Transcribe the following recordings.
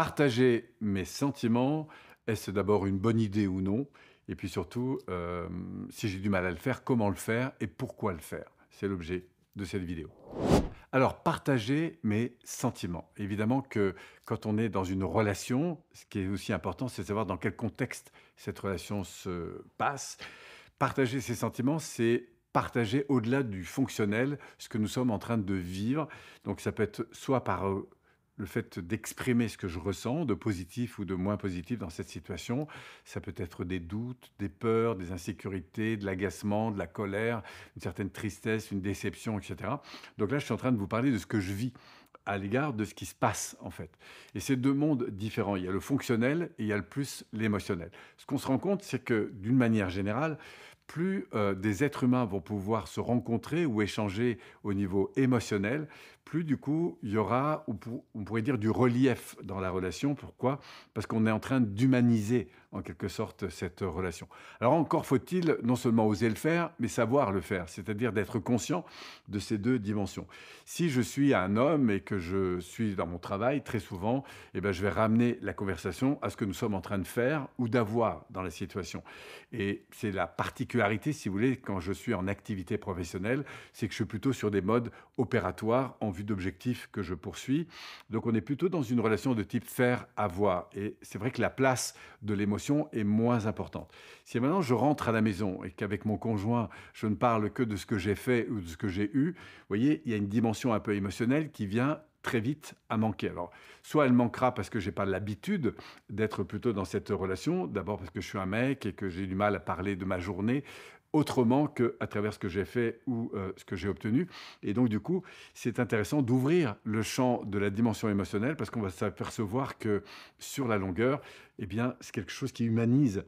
partager mes sentiments, est-ce d'abord une bonne idée ou non Et puis surtout, euh, si j'ai du mal à le faire, comment le faire et pourquoi le faire C'est l'objet de cette vidéo. Alors, partager mes sentiments. Évidemment que quand on est dans une relation, ce qui est aussi important, c'est de savoir dans quel contexte cette relation se passe. Partager ses sentiments, c'est partager au-delà du fonctionnel ce que nous sommes en train de vivre. Donc, ça peut être soit par le fait d'exprimer ce que je ressens, de positif ou de moins positif dans cette situation. Ça peut être des doutes, des peurs, des insécurités, de l'agacement, de la colère, une certaine tristesse, une déception, etc. Donc là, je suis en train de vous parler de ce que je vis à l'égard de ce qui se passe en fait. Et c'est deux mondes différents. Il y a le fonctionnel et il y a le plus l'émotionnel. Ce qu'on se rend compte, c'est que d'une manière générale, plus euh, des êtres humains vont pouvoir se rencontrer ou échanger au niveau émotionnel, plus du coup il y aura, on pourrait dire, du relief dans la relation. Pourquoi Parce qu'on est en train d'humaniser en quelque sorte cette relation. Alors encore faut-il non seulement oser le faire, mais savoir le faire, c'est-à-dire d'être conscient de ces deux dimensions. Si je suis un homme et que je suis dans mon travail, très souvent, eh bien je vais ramener la conversation à ce que nous sommes en train de faire ou d'avoir dans la situation. Et c'est la particularité, si vous voulez, quand je suis en activité professionnelle, c'est que je suis plutôt sur des modes opératoires en vue d'objectifs que je poursuis. Donc on est plutôt dans une relation de type faire-avoir. Et c'est vrai que la place de l'émotion est moins importante. Si maintenant je rentre à la maison et qu'avec mon conjoint, je ne parle que de ce que j'ai fait ou de ce que j'ai eu, vous voyez, il y a une dimension un peu émotionnelle qui vient très vite à manquer. Alors, soit elle manquera parce que je n'ai pas l'habitude d'être plutôt dans cette relation, d'abord parce que je suis un mec et que j'ai du mal à parler de ma journée, autrement qu'à travers ce que j'ai fait ou euh, ce que j'ai obtenu. Et donc, du coup, c'est intéressant d'ouvrir le champ de la dimension émotionnelle parce qu'on va s'apercevoir que sur la longueur, eh bien, c'est quelque chose qui humanise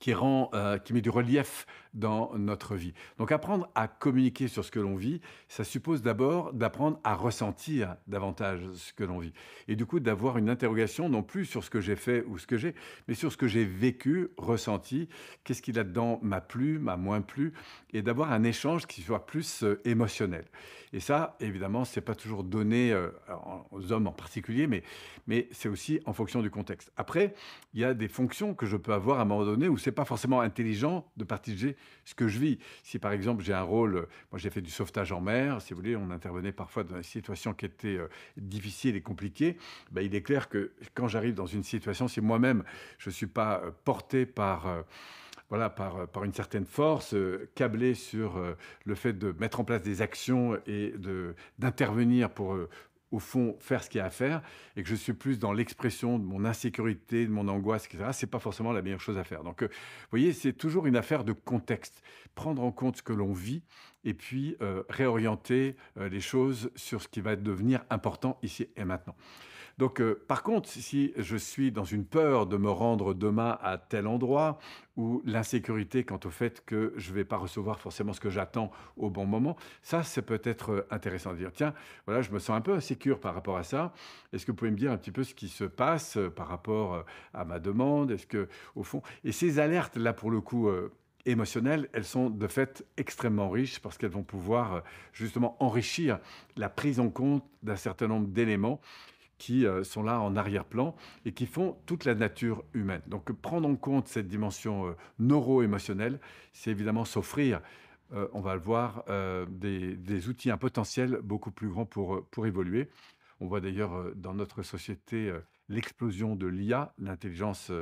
qui, rend, euh, qui met du relief dans notre vie. Donc apprendre à communiquer sur ce que l'on vit, ça suppose d'abord d'apprendre à ressentir davantage ce que l'on vit. Et du coup d'avoir une interrogation non plus sur ce que j'ai fait ou ce que j'ai, mais sur ce que j'ai vécu, ressenti, qu'est-ce qui là-dedans m'a plu, m'a moins plu, et d'avoir un échange qui soit plus euh, émotionnel. Et ça, évidemment, c'est pas toujours donné euh, aux hommes en particulier, mais, mais c'est aussi en fonction du contexte. Après, il y a des fonctions que je peux avoir à un moment donné où c'est pas forcément intelligent de partager ce que je vis. Si par exemple j'ai un rôle, euh, moi j'ai fait du sauvetage en mer, si vous voulez, on intervenait parfois dans des situations qui étaient euh, difficiles et compliquées. Ben, il est clair que quand j'arrive dans une situation, si moi-même je suis pas euh, porté par voilà, par, par, une certaine force, câblé câblée sur le fait de mettre en place des actions et d'intervenir pour, au fond, faire ce qu'il y a à faire, et que je suis plus dans l'expression de mon insécurité, de mon angoisse, etc., c'est pas forcément la meilleure chose à faire. Donc, euh, vous voyez, c'est toujours une affaire de contexte. Prendre en compte ce que l'on vit, et puis euh, réorienter euh, les choses sur ce qui va devenir important ici et maintenant. Donc, euh, par contre, si je suis dans une peur de me rendre demain à tel endroit, ou l'insécurité quant au fait que je ne vais pas recevoir forcément ce que j'attends au bon moment, ça, c'est peut-être euh, intéressant de dire, tiens, voilà, je me sens un peu insécure par rapport à ça. Est-ce que vous pouvez me dire un petit peu ce qui se passe euh, par rapport à ma demande Est-ce que, au fond, et ces alertes, là, pour le coup, émotionnelles, elles sont de fait extrêmement riches parce qu'elles vont pouvoir justement enrichir la prise en compte d'un certain nombre d'éléments qui euh, sont là en arrière-plan et qui font toute la nature humaine. Donc prendre en compte cette dimension euh, neuro-émotionnelle, c'est évidemment s'offrir, euh, on va le voir, des, des, outils, un potentiel beaucoup plus grand pour, pour évoluer. On voit d'ailleurs dans notre société l'explosion de l'IA, l'intelligence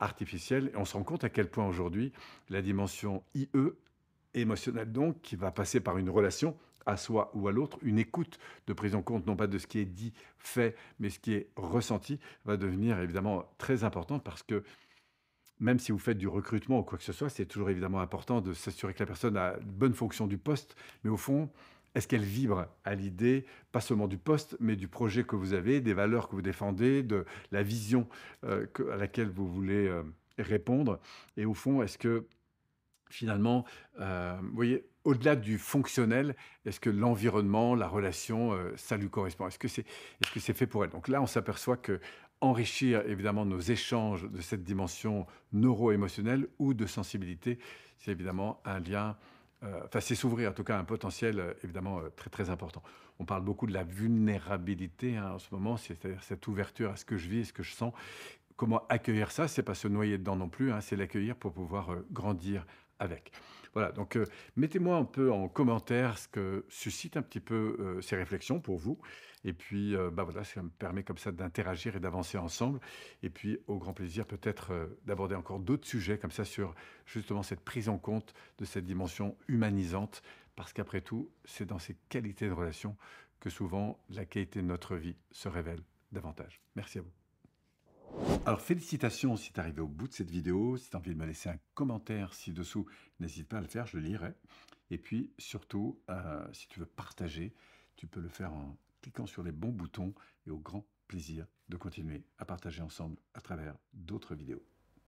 artificielle, et on se rend compte à quel point aujourd'hui la dimension IE, émotionnelle donc, qui va passer par une relation à soi ou à l'autre, une écoute de prise en compte, non pas de ce qui est dit, fait, mais ce qui est ressenti, va devenir évidemment très importante parce que même si vous faites du recrutement ou quoi que ce soit, c'est toujours évidemment important de s'assurer que la personne a une bonne fonction du poste, mais au fond, est-ce qu'elle vibre à l'idée, pas seulement du poste, mais du projet que vous avez, des valeurs que vous défendez, de la vision euh, à laquelle vous voulez euh, répondre Et au fond, est-ce que finalement, euh, vous voyez, au-delà du fonctionnel, est-ce que l'environnement, la relation, euh, ça lui correspond Est-ce que c'est est -ce c'est fait pour elle Donc là, on s'aperçoit que enrichir évidemment nos échanges de cette dimension neuro-émotionnelle ou de sensibilité, c'est évidemment un lien euh, enfin, c'est s'ouvrir en tout cas un potentiel évidemment très très important. On parle beaucoup de la vulnérabilité hein, en ce moment, c'est-à-dire cette ouverture à ce que je vis, ce que je sens, comment accueillir ça C'est pas se noyer dedans non plus, hein, c'est l'accueillir pour pouvoir euh, grandir avec. Voilà, donc euh, mettez-moi un peu en commentaire ce que suscite un petit peu euh, ces réflexions pour vous. Et puis, bah voilà, ça me permet comme ça d'interagir et d'avancer ensemble. Et puis, au grand plaisir peut-être d'aborder encore d'autres sujets comme ça sur justement cette prise en compte de cette dimension humanisante. Parce qu'après tout, c'est dans ces qualités de relation que souvent la qualité de notre vie se révèle davantage. Merci à vous. Alors félicitations si tu es arrivé au bout de cette vidéo, si tu as envie de me laisser un commentaire ci-dessous, n'hésite pas à le faire, je le lirai. Et puis surtout, euh, si tu veux partager, tu peux le faire en cliquant sur les bons boutons et au grand plaisir de continuer à partager ensemble à travers d'autres vidéos.